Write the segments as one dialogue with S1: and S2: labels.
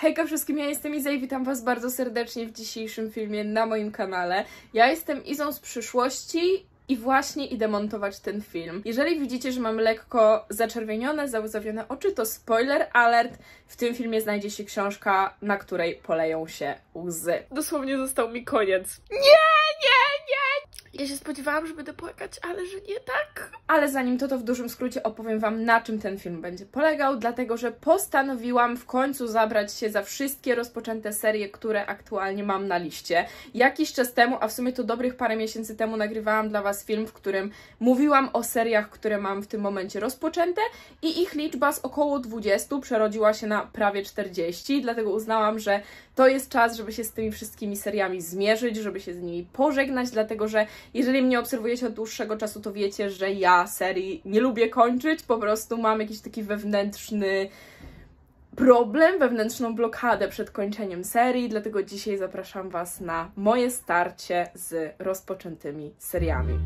S1: Hejka wszystkim, ja jestem Iza i witam Was bardzo serdecznie w dzisiejszym filmie na moim kanale. Ja jestem Izą z przyszłości i właśnie idę montować ten film. Jeżeli widzicie, że mam lekko zaczerwienione, załzawione oczy, to spoiler alert, w tym filmie znajdzie się książka, na której poleją się łzy. Dosłownie został mi koniec. Nie, nie, ja się spodziewałam, żeby dopłakać, ale że nie tak. Ale zanim to, to w dużym skrócie opowiem Wam, na czym ten film będzie polegał, dlatego że postanowiłam w końcu zabrać się za wszystkie rozpoczęte serie, które aktualnie mam na liście. Jakiś czas temu, a w sumie to dobrych parę miesięcy temu, nagrywałam dla Was film, w którym mówiłam o seriach, które mam w tym momencie rozpoczęte i ich liczba z około 20 przerodziła się na prawie 40, dlatego uznałam, że to jest czas, żeby się z tymi wszystkimi seriami zmierzyć, żeby się z nimi pożegnać, dlatego że jeżeli mnie obserwujecie od dłuższego czasu, to wiecie, że ja serii nie lubię kończyć, po prostu mam jakiś taki wewnętrzny problem, wewnętrzną blokadę przed kończeniem serii, dlatego dzisiaj zapraszam Was na moje starcie z rozpoczętymi seriami.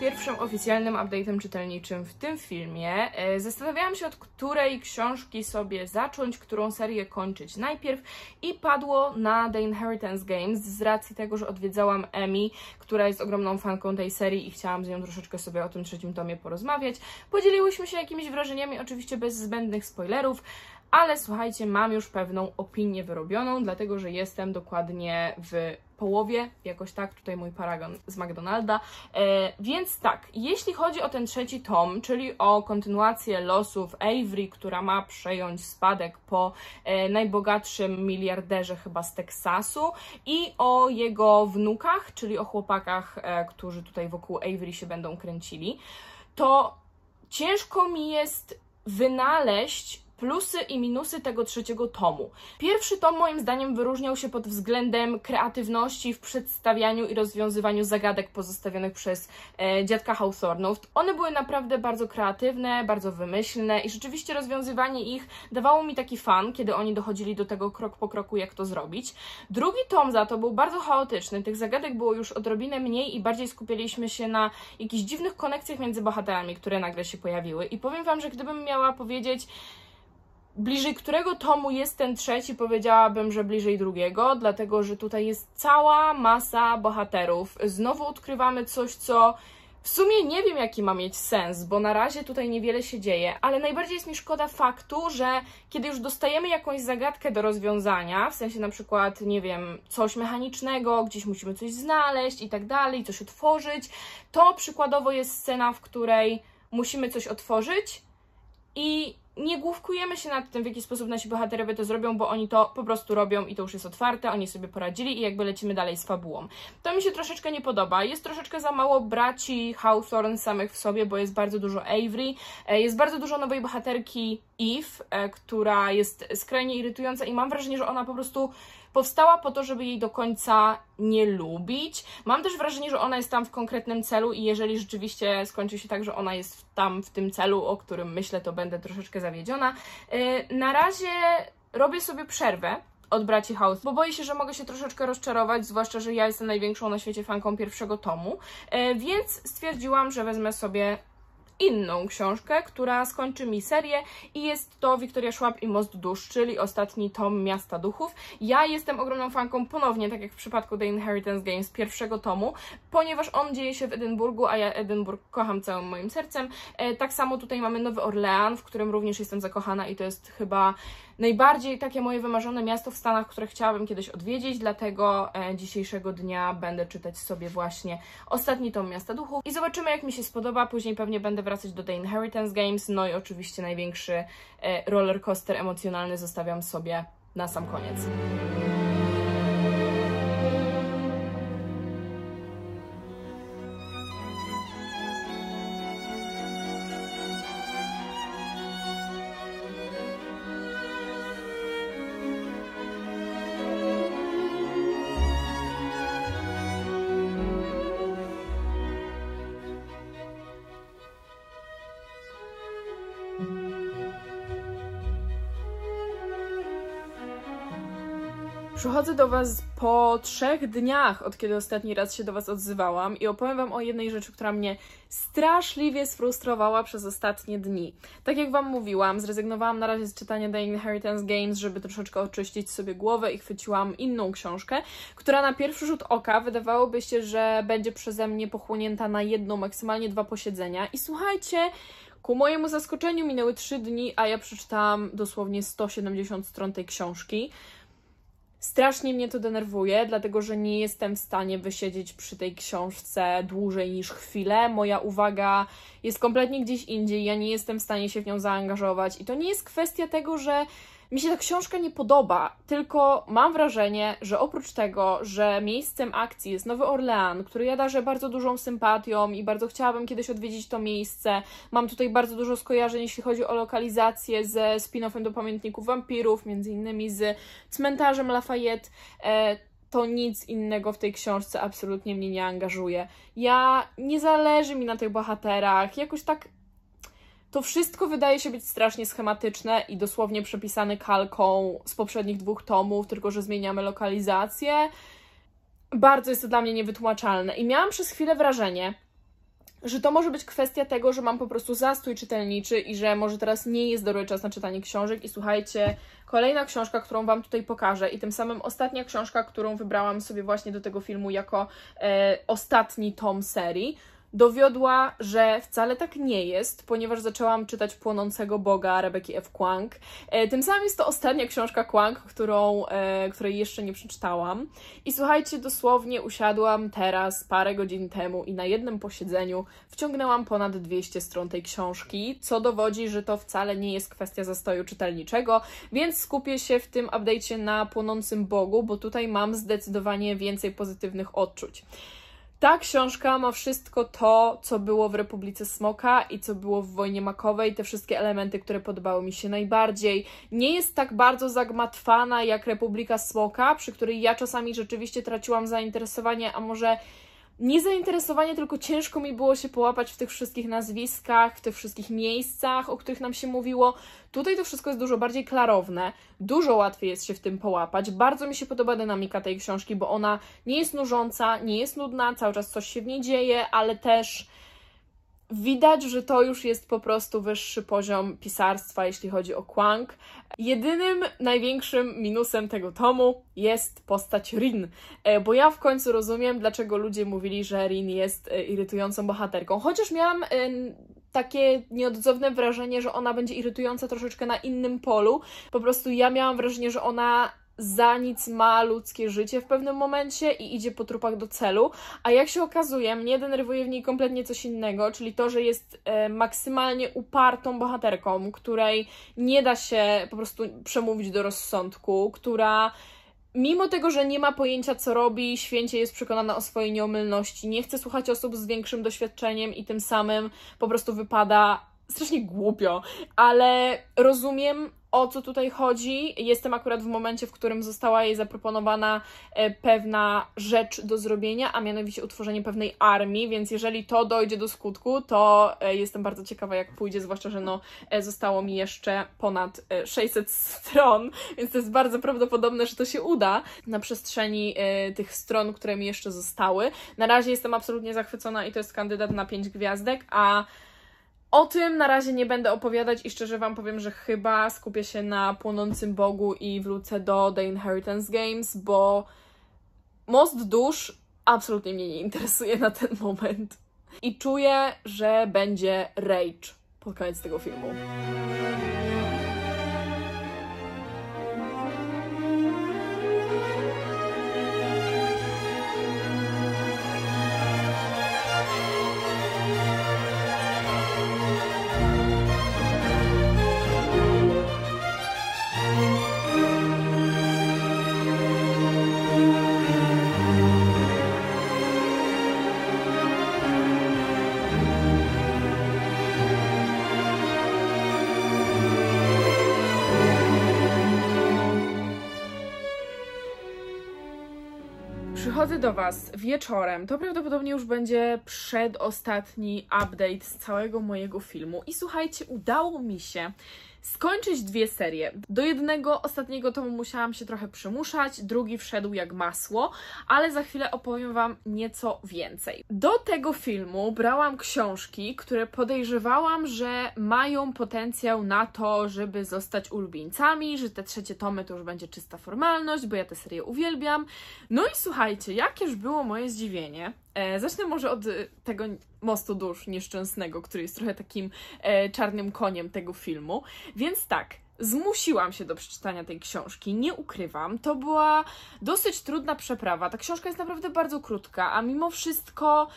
S1: pierwszym oficjalnym update'em czytelniczym w tym filmie. E, zastanawiałam się, od której książki sobie zacząć, którą serię kończyć najpierw i padło na The Inheritance Games z racji tego, że odwiedzałam Emmy, która jest ogromną fanką tej serii i chciałam z nią troszeczkę sobie o tym trzecim tomie porozmawiać. Podzieliłyśmy się jakimiś wrażeniami, oczywiście bez zbędnych spoilerów, ale słuchajcie, mam już pewną opinię wyrobioną, dlatego że jestem dokładnie w połowie, jakoś tak, tutaj mój paragon z McDonalda. E, więc tak, jeśli chodzi o ten trzeci tom, czyli o kontynuację losów Avery, która ma przejąć spadek po e, najbogatszym miliarderze chyba z Teksasu i o jego wnukach, czyli o chłopakach, e, którzy tutaj wokół Avery się będą kręcili, to ciężko mi jest wynaleźć plusy i minusy tego trzeciego tomu. Pierwszy tom moim zdaniem wyróżniał się pod względem kreatywności w przedstawianiu i rozwiązywaniu zagadek pozostawionych przez e, dziadka Hawthornów. One były naprawdę bardzo kreatywne, bardzo wymyślne i rzeczywiście rozwiązywanie ich dawało mi taki fan, kiedy oni dochodzili do tego krok po kroku, jak to zrobić. Drugi tom za to był bardzo chaotyczny, tych zagadek było już odrobinę mniej i bardziej skupialiśmy się na jakichś dziwnych konekcjach między bohaterami, które nagle się pojawiły. I powiem Wam, że gdybym miała powiedzieć, bliżej którego tomu jest ten trzeci, powiedziałabym, że bliżej drugiego, dlatego że tutaj jest cała masa bohaterów. Znowu odkrywamy coś, co w sumie nie wiem, jaki ma mieć sens, bo na razie tutaj niewiele się dzieje, ale najbardziej jest mi szkoda faktu, że kiedy już dostajemy jakąś zagadkę do rozwiązania, w sensie na przykład, nie wiem, coś mechanicznego, gdzieś musimy coś znaleźć i tak dalej, coś otworzyć, to przykładowo jest scena, w której musimy coś otworzyć i nie główkujemy się nad tym, w jaki sposób nasi bohaterowie to zrobią, bo oni to po prostu robią i to już jest otwarte, oni sobie poradzili i jakby lecimy dalej z fabułą. To mi się troszeczkę nie podoba. Jest troszeczkę za mało braci Hawthorne samych w sobie, bo jest bardzo dużo Avery, e, jest bardzo dużo nowej bohaterki Eve, e, która jest skrajnie irytująca i mam wrażenie, że ona po prostu powstała po to, żeby jej do końca nie lubić. Mam też wrażenie, że ona jest tam w konkretnym celu i jeżeli rzeczywiście skończy się tak, że ona jest tam w tym celu, o którym myślę, to będę troszeczkę zawiedziona. Y, na razie robię sobie przerwę od braci House, bo boję się, że mogę się troszeczkę rozczarować, zwłaszcza, że ja jestem największą na świecie fanką pierwszego tomu, y, więc stwierdziłam, że wezmę sobie inną książkę, która skończy mi serię i jest to Wiktoria Szłap i Most Dusz, czyli ostatni tom Miasta Duchów. Ja jestem ogromną fanką ponownie, tak jak w przypadku The Inheritance Games, pierwszego tomu, ponieważ on dzieje się w Edynburgu, a ja Edynburg kocham całym moim sercem. E, tak samo tutaj mamy Nowy Orlean, w którym również jestem zakochana i to jest chyba najbardziej takie moje wymarzone miasto w Stanach, które chciałabym kiedyś odwiedzić, dlatego e, dzisiejszego dnia będę czytać sobie właśnie ostatni tom Miasta Duchów i zobaczymy jak mi się spodoba, później pewnie będę wracać do The Inheritance Games, no i oczywiście największy e, rollercoaster emocjonalny zostawiam sobie na sam koniec. Przychodzę do Was po trzech dniach, od kiedy ostatni raz się do Was odzywałam i opowiem Wam o jednej rzeczy, która mnie straszliwie sfrustrowała przez ostatnie dni. Tak jak Wam mówiłam, zrezygnowałam na razie z czytania The Inheritance Games, żeby troszeczkę oczyścić sobie głowę i chwyciłam inną książkę, która na pierwszy rzut oka wydawałoby się, że będzie przeze mnie pochłonięta na jedno, maksymalnie dwa posiedzenia. I słuchajcie, Ku mojemu zaskoczeniu minęły trzy dni, a ja przeczytałam dosłownie 170 stron tej książki. Strasznie mnie to denerwuje, dlatego że nie jestem w stanie wysiedzieć przy tej książce dłużej niż chwilę. Moja uwaga jest kompletnie gdzieś indziej, ja nie jestem w stanie się w nią zaangażować. I to nie jest kwestia tego, że mi się ta książka nie podoba, tylko mam wrażenie, że oprócz tego, że miejscem akcji jest Nowy Orlean, który ja darzę bardzo dużą sympatią i bardzo chciałabym kiedyś odwiedzić to miejsce, mam tutaj bardzo dużo skojarzeń, jeśli chodzi o lokalizację ze spin-offem do Pamiętników Wampirów, między innymi z Cmentarzem Lafayette, e, to nic innego w tej książce absolutnie mnie nie angażuje. Ja nie zależy mi na tych bohaterach, jakoś tak to wszystko wydaje się być strasznie schematyczne i dosłownie przepisane kalką z poprzednich dwóch tomów, tylko że zmieniamy lokalizację. Bardzo jest to dla mnie niewytłumaczalne i miałam przez chwilę wrażenie, że to może być kwestia tego, że mam po prostu zastój czytelniczy i że może teraz nie jest dobry czas na czytanie książek. I słuchajcie, kolejna książka, którą Wam tutaj pokażę, i tym samym ostatnia książka, którą wybrałam sobie właśnie do tego filmu jako e, ostatni tom serii dowiodła, że wcale tak nie jest, ponieważ zaczęłam czytać Płonącego Boga Rebeki F. Kwang. E, tym samym jest to ostatnia książka Kwang, którą, e, której jeszcze nie przeczytałam. I słuchajcie, dosłownie usiadłam teraz parę godzin temu i na jednym posiedzeniu wciągnęłam ponad 200 stron tej książki, co dowodzi, że to wcale nie jest kwestia zastoju czytelniczego, więc skupię się w tym update'cie na Płonącym Bogu, bo tutaj mam zdecydowanie więcej pozytywnych odczuć. Ta książka ma wszystko to, co było w Republice Smoka i co było w Wojnie Makowej, te wszystkie elementy, które podobały mi się najbardziej. Nie jest tak bardzo zagmatwana jak Republika Smoka, przy której ja czasami rzeczywiście traciłam zainteresowanie, a może Niezainteresowanie, tylko ciężko mi było się połapać w tych wszystkich nazwiskach, w tych wszystkich miejscach, o których nam się mówiło. Tutaj to wszystko jest dużo bardziej klarowne, dużo łatwiej jest się w tym połapać. Bardzo mi się podoba dynamika tej książki, bo ona nie jest nużąca, nie jest nudna, cały czas coś się w niej dzieje, ale też Widać, że to już jest po prostu wyższy poziom pisarstwa, jeśli chodzi o Kwang. Jedynym największym minusem tego tomu jest postać Rin, e, bo ja w końcu rozumiem, dlaczego ludzie mówili, że Rin jest e, irytującą bohaterką. Chociaż miałam e, takie nieodzowne wrażenie, że ona będzie irytująca troszeczkę na innym polu. Po prostu ja miałam wrażenie, że ona za nic ma ludzkie życie w pewnym momencie i idzie po trupach do celu, a jak się okazuje, mnie denerwuje w niej kompletnie coś innego, czyli to, że jest e, maksymalnie upartą bohaterką, której nie da się po prostu przemówić do rozsądku, która mimo tego, że nie ma pojęcia, co robi, święcie jest przekonana o swojej nieomylności, nie chce słuchać osób z większym doświadczeniem i tym samym po prostu wypada strasznie głupio, ale rozumiem o co tutaj chodzi. Jestem akurat w momencie, w którym została jej zaproponowana e, pewna rzecz do zrobienia, a mianowicie utworzenie pewnej armii, więc jeżeli to dojdzie do skutku, to e, jestem bardzo ciekawa, jak pójdzie, zwłaszcza, że no, e, zostało mi jeszcze ponad 600 stron, więc to jest bardzo prawdopodobne, że to się uda na przestrzeni tych stron, które mi jeszcze zostały. Na razie jestem absolutnie zachwycona i to jest kandydat na 5 gwiazdek, a o tym na razie nie będę opowiadać i szczerze Wam powiem, że chyba skupię się na Płonącym Bogu i wrócę do The Inheritance Games, bo Most Dusz absolutnie mnie nie interesuje na ten moment. I czuję, że będzie rage pod koniec tego filmu. do Was wieczorem, to prawdopodobnie już będzie przedostatni update z całego mojego filmu. I słuchajcie, udało mi się skończyć dwie serie. Do jednego ostatniego tomu musiałam się trochę przymuszać, drugi wszedł jak masło, ale za chwilę opowiem Wam nieco więcej. Do tego filmu brałam książki, które podejrzewałam, że mają potencjał na to, żeby zostać ulubieńcami, że te trzecie tomy to już będzie czysta formalność, bo ja tę serię uwielbiam. No i słuchajcie, jakież było moje zdziwienie, E, zacznę może od e, tego mostu dusz nieszczęsnego, który jest trochę takim e, czarnym koniem tego filmu. Więc tak, zmusiłam się do przeczytania tej książki, nie ukrywam. To była dosyć trudna przeprawa. Ta książka jest naprawdę bardzo krótka, a mimo wszystko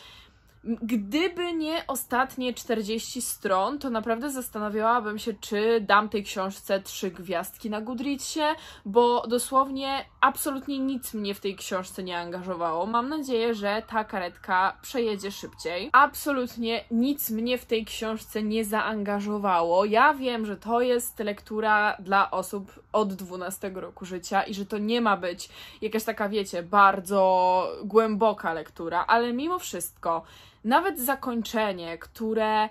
S1: Gdyby nie ostatnie 40 stron, to naprawdę zastanawiałabym się, czy dam tej książce trzy gwiazdki na Goodreadsie, bo dosłownie absolutnie nic mnie w tej książce nie angażowało. Mam nadzieję, że ta karetka przejedzie szybciej. Absolutnie nic mnie w tej książce nie zaangażowało. Ja wiem, że to jest lektura dla osób od 12 roku życia i że to nie ma być jakaś taka, wiecie, bardzo głęboka lektura, ale mimo wszystko nawet zakończenie, które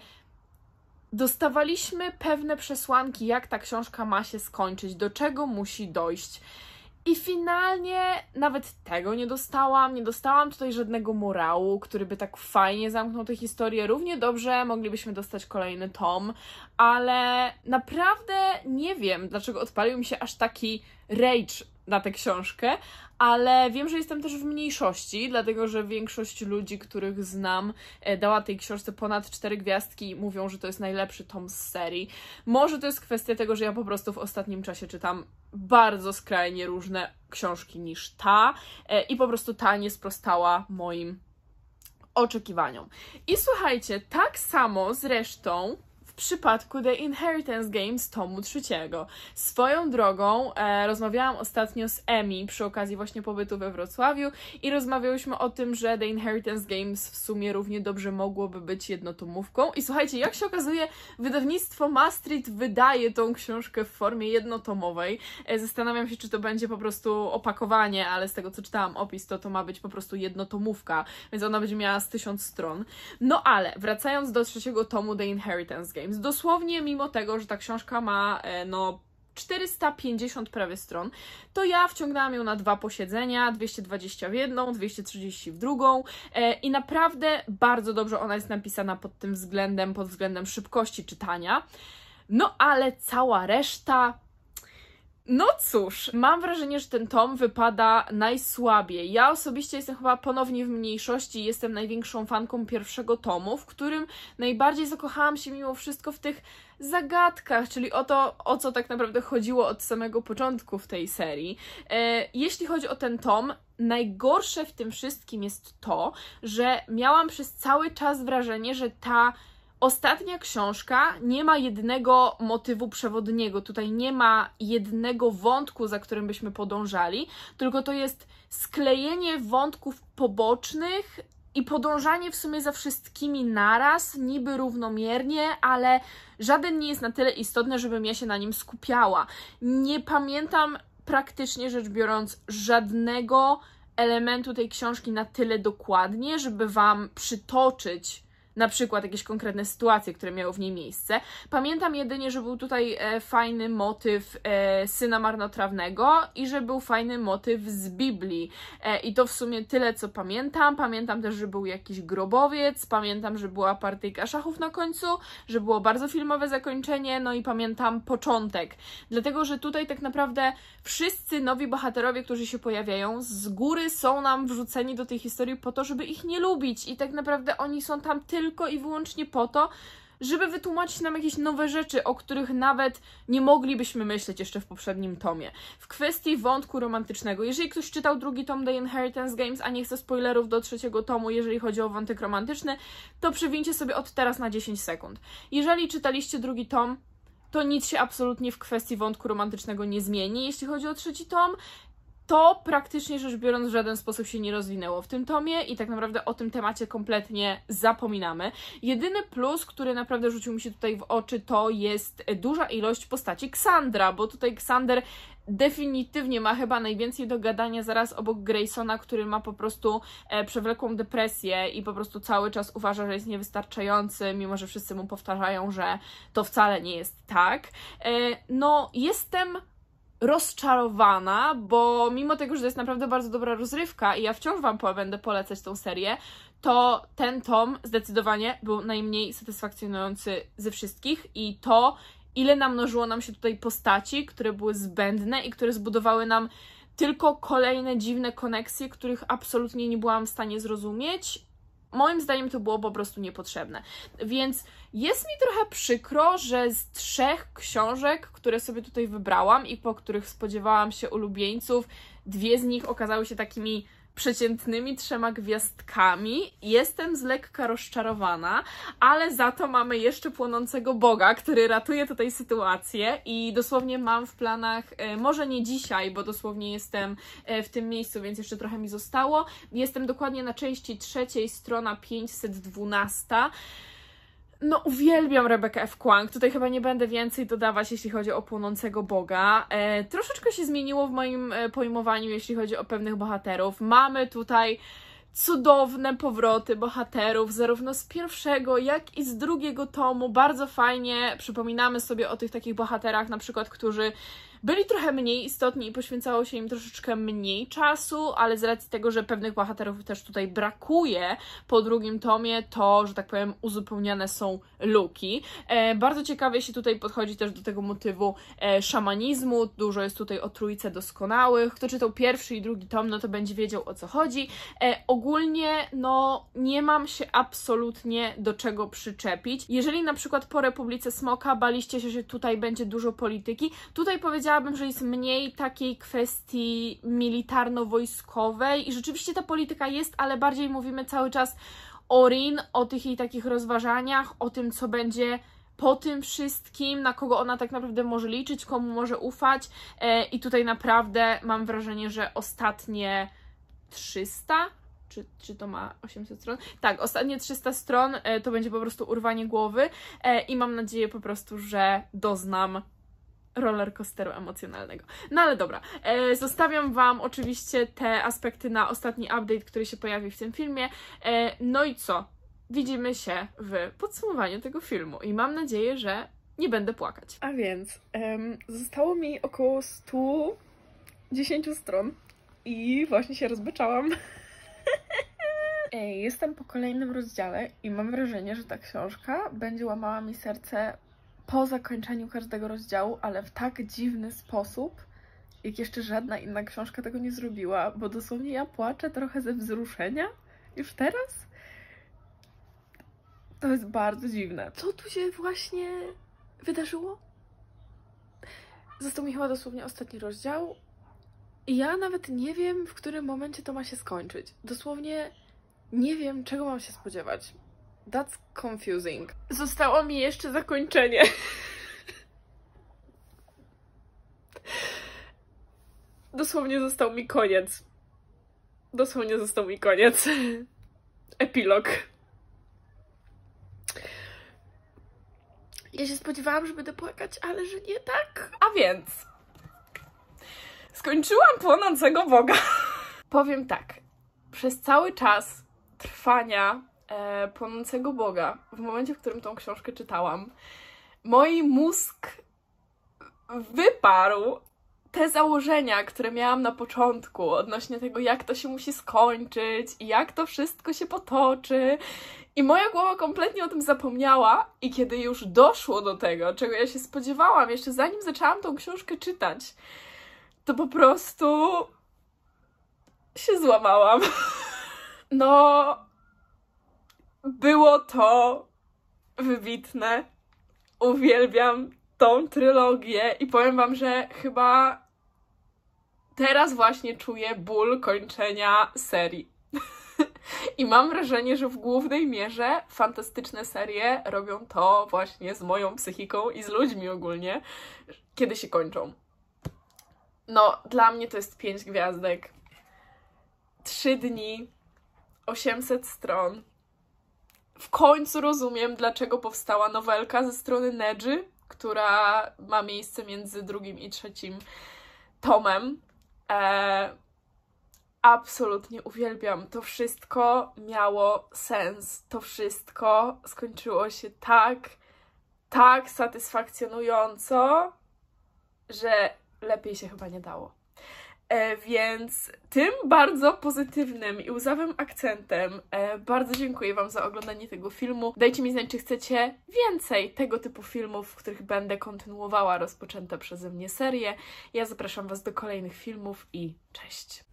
S1: dostawaliśmy pewne przesłanki, jak ta książka ma się skończyć, do czego musi dojść. I finalnie nawet tego nie dostałam. Nie dostałam tutaj żadnego morału, który by tak fajnie zamknął tę historię. Równie dobrze moglibyśmy dostać kolejny tom, ale naprawdę nie wiem, dlaczego odpalił mi się aż taki rage na tę książkę, ale wiem, że jestem też w mniejszości, dlatego że większość ludzi, których znam, e, dała tej książce ponad cztery gwiazdki i mówią, że to jest najlepszy tom z serii. Może to jest kwestia tego, że ja po prostu w ostatnim czasie czytam bardzo skrajnie różne książki niż ta e, i po prostu ta nie sprostała moim oczekiwaniom. I słuchajcie, tak samo zresztą w przypadku The Inheritance Games tomu trzeciego. Swoją drogą e, rozmawiałam ostatnio z Emi przy okazji właśnie pobytu we Wrocławiu i rozmawiałyśmy o tym, że The Inheritance Games w sumie równie dobrze mogłoby być jednotomówką. I słuchajcie, jak się okazuje, wydawnictwo Maastricht wydaje tą książkę w formie jednotomowej. E, zastanawiam się, czy to będzie po prostu opakowanie, ale z tego co czytałam opis, to to ma być po prostu jednotomówka, więc ona będzie miała z tysiąc stron. No ale wracając do trzeciego tomu The Inheritance Games. Games. Dosłownie, mimo tego, że ta książka ma e, no, 450 prawie stron, to ja wciągnęłam ją na dwa posiedzenia, 220 w jedną, 230 w drugą e, i naprawdę bardzo dobrze ona jest napisana pod tym względem, pod względem szybkości czytania. No ale cała reszta no cóż, mam wrażenie, że ten tom wypada najsłabiej. Ja osobiście jestem chyba ponownie w mniejszości, i jestem największą fanką pierwszego tomu, w którym najbardziej zakochałam się mimo wszystko w tych zagadkach, czyli o to, o co tak naprawdę chodziło od samego początku w tej serii. E, jeśli chodzi o ten tom, najgorsze w tym wszystkim jest to, że miałam przez cały czas wrażenie, że ta Ostatnia książka nie ma jednego motywu przewodniego, tutaj nie ma jednego wątku, za którym byśmy podążali, tylko to jest sklejenie wątków pobocznych i podążanie w sumie za wszystkimi naraz, niby równomiernie, ale żaden nie jest na tyle istotny, żebym ja się na nim skupiała. Nie pamiętam praktycznie rzecz biorąc żadnego elementu tej książki na tyle dokładnie, żeby Wam przytoczyć na przykład jakieś konkretne sytuacje, które miały w niej miejsce. Pamiętam jedynie, że był tutaj e, fajny motyw e, syna marnotrawnego i że był fajny motyw z Biblii. E, I to w sumie tyle, co pamiętam. Pamiętam też, że był jakiś grobowiec, pamiętam, że była partyjka szachów na końcu, że było bardzo filmowe zakończenie, no i pamiętam początek. Dlatego, że tutaj tak naprawdę wszyscy nowi bohaterowie, którzy się pojawiają, z góry są nam wrzuceni do tej historii po to, żeby ich nie lubić. I tak naprawdę oni są tam tyle tylko i wyłącznie po to, żeby wytłumaczyć nam jakieś nowe rzeczy, o których nawet nie moglibyśmy myśleć jeszcze w poprzednim tomie. W kwestii wątku romantycznego, jeżeli ktoś czytał drugi tom The Inheritance Games, a nie chce spoilerów do trzeciego tomu, jeżeli chodzi o wątek romantyczny, to przewincie sobie od teraz na 10 sekund. Jeżeli czytaliście drugi tom, to nic się absolutnie w kwestii wątku romantycznego nie zmieni, jeśli chodzi o trzeci tom to praktycznie rzecz biorąc w żaden sposób się nie rozwinęło w tym tomie i tak naprawdę o tym temacie kompletnie zapominamy. Jedyny plus, który naprawdę rzucił mi się tutaj w oczy, to jest duża ilość postaci Ksandra, bo tutaj Ksander definitywnie ma chyba najwięcej do gadania zaraz obok Graysona, który ma po prostu e, przewlekłą depresję i po prostu cały czas uważa, że jest niewystarczający, mimo że wszyscy mu powtarzają, że to wcale nie jest tak. E, no, jestem rozczarowana, bo mimo tego, że to jest naprawdę bardzo dobra rozrywka i ja wciąż Wam będę polecać tą serię, to ten tom zdecydowanie był najmniej satysfakcjonujący ze wszystkich i to, ile namnożyło nam się tutaj postaci, które były zbędne i które zbudowały nam tylko kolejne dziwne koneksje, których absolutnie nie byłam w stanie zrozumieć moim zdaniem to było po prostu niepotrzebne. Więc jest mi trochę przykro, że z trzech książek, które sobie tutaj wybrałam i po których spodziewałam się ulubieńców, dwie z nich okazały się takimi przeciętnymi trzema gwiazdkami. Jestem z lekka rozczarowana, ale za to mamy jeszcze płonącego Boga, który ratuje tutaj sytuację i dosłownie mam w planach, e, może nie dzisiaj, bo dosłownie jestem e, w tym miejscu, więc jeszcze trochę mi zostało. Jestem dokładnie na części trzeciej, strona 512. No, uwielbiam Rebekę F. Kwang. Tutaj chyba nie będę więcej dodawać, jeśli chodzi o płonącego Boga. E, troszeczkę się zmieniło w moim e, pojmowaniu, jeśli chodzi o pewnych bohaterów. Mamy tutaj cudowne powroty bohaterów, zarówno z pierwszego, jak i z drugiego tomu. Bardzo fajnie przypominamy sobie o tych takich bohaterach, na przykład, którzy byli trochę mniej istotni i poświęcało się im troszeczkę mniej czasu, ale z racji tego, że pewnych bohaterów też tutaj brakuje po drugim tomie, to, że tak powiem, uzupełniane są luki. E, bardzo ciekawie się tutaj podchodzi też do tego motywu e, szamanizmu, dużo jest tutaj o trójce doskonałych. Kto czytał pierwszy i drugi tom, no to będzie wiedział o co chodzi. E, ogólnie, no, nie mam się absolutnie do czego przyczepić. Jeżeli na przykład po Republice Smoka baliście się, że tutaj będzie dużo polityki, tutaj powiedziałam, powiedziałabym, że jest mniej takiej kwestii militarno-wojskowej i rzeczywiście ta polityka jest, ale bardziej mówimy cały czas o Rin, o tych jej takich rozważaniach, o tym, co będzie po tym wszystkim, na kogo ona tak naprawdę może liczyć, komu może ufać. E, I tutaj naprawdę mam wrażenie, że ostatnie 300 czy, czy to ma 800 stron? Tak, ostatnie 300 stron e, to będzie po prostu urwanie głowy e, i mam nadzieję po prostu, że doznam rollercoasteru emocjonalnego. No ale dobra, e, zostawiam Wam oczywiście te aspekty na ostatni update, który się pojawi w tym filmie. E, no i co? Widzimy się w podsumowaniu tego filmu i mam nadzieję, że nie będę płakać. A więc um, zostało mi około 110 stron i właśnie się rozbeczałam. Ej, jestem po kolejnym rozdziale i mam wrażenie, że ta książka będzie łamała mi serce po zakończeniu każdego rozdziału, ale w tak dziwny sposób, jak jeszcze żadna inna książka tego nie zrobiła, bo dosłownie ja płaczę trochę ze wzruszenia już teraz. To jest bardzo dziwne. Co tu się właśnie wydarzyło? Został mi chyba dosłownie ostatni rozdział i ja nawet nie wiem, w którym momencie to ma się skończyć. Dosłownie nie wiem, czego mam się spodziewać. That's confusing. Zostało mi jeszcze zakończenie. Dosłownie został mi koniec. Dosłownie został mi koniec. Epilog. Ja się spodziewałam, że będę płakać, ale że nie tak. A więc... Skończyłam płonącego Boga. Powiem tak. Przez cały czas trwania E, płonącego Boga, w momencie, w którym tą książkę czytałam, mój mózg wyparł te założenia, które miałam na początku odnośnie tego, jak to się musi skończyć i jak to wszystko się potoczy. I moja głowa kompletnie o tym zapomniała, i kiedy już doszło do tego, czego ja się spodziewałam, jeszcze zanim zaczęłam tą książkę czytać, to po prostu się złamałam. No, było to wybitne. Uwielbiam tą trylogię i powiem Wam, że chyba teraz właśnie czuję ból kończenia serii. I mam wrażenie, że w głównej mierze fantastyczne serie robią to właśnie z moją psychiką i z ludźmi ogólnie, kiedy się kończą. No, dla mnie to jest 5 gwiazdek. 3 dni, 800 stron, w końcu rozumiem, dlaczego powstała nowelka ze strony Nedży, która ma miejsce między drugim i trzecim tomem. E, absolutnie uwielbiam. To wszystko miało sens. To wszystko skończyło się tak, tak satysfakcjonująco, że lepiej się chyba nie dało. E, więc tym bardzo pozytywnym i łzawym akcentem e, bardzo dziękuję Wam za oglądanie tego filmu. Dajcie mi znać, czy chcecie więcej tego typu filmów, w których będę kontynuowała rozpoczęte przeze mnie serię. Ja zapraszam Was do kolejnych filmów i cześć!